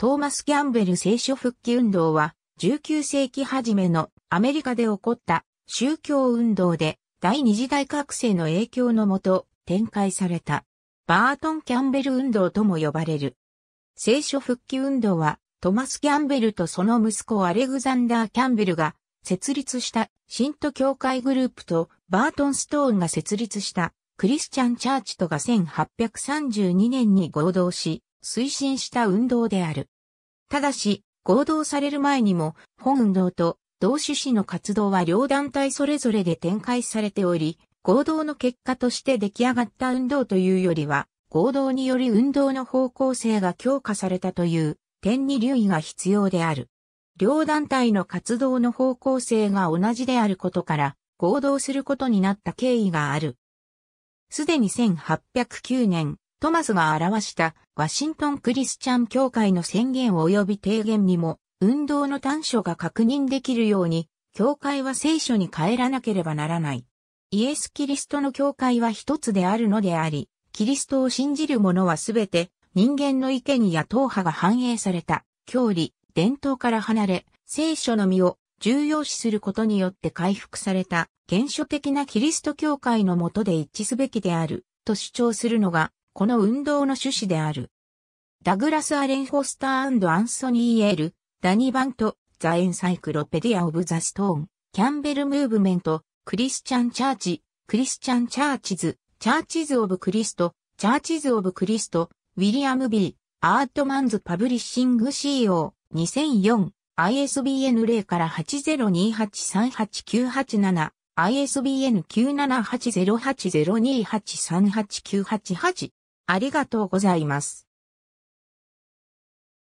トーマス・キャンベル聖書復帰運動は、19世紀初めのアメリカで起こった宗教運動で第二次大覚醒の影響のもと展開されたバートン・キャンベル運動とも呼ばれる。聖書復帰運動はトマス・キャンベルとその息子アレグザンダー・キャンベルが設立した信徒教会グループとバートン・ストーンが設立したクリスチャン・チャーチとが1832年に合同し、推進した運動である。ただし、合同される前にも、本運動と同種子の活動は両団体それぞれで展開されており、合同の結果として出来上がった運動というよりは、合同により運動の方向性が強化されたという点に留意が必要である。両団体の活動の方向性が同じであることから、合同することになった経緯がある。すでに1809年、トマスが表したワシントンクリスチャン教会の宣言及び提言にも、運動の短所が確認できるように、教会は聖書に帰らなければならない。イエス・キリストの教会は一つであるのであり、キリストを信じる者はすべて人間の意見や党派が反映された、教理、伝統から離れ、聖書の実を重要視することによって回復された、原初的なキリスト教会のもとで一致すべきである、と主張するのが、この運動の趣旨である。ダグラス・アレン・フォスターアンソニー・エール、ダニ・バント、ザ・エンサイクロペディア・オブ・ザ・ストーン、キャンベル・ムーブメント、クリスチャン・チャーチ、クリスチャン・チャーチズ、チャーチズ・オブ・クリスト、チャーチズ・オブ・クリスト、ウィリアム・ビー、アートマンズ・パブリッシング CO、2004、ISBN 0から802838987、ISBN 9780802838988。ありがとうございます。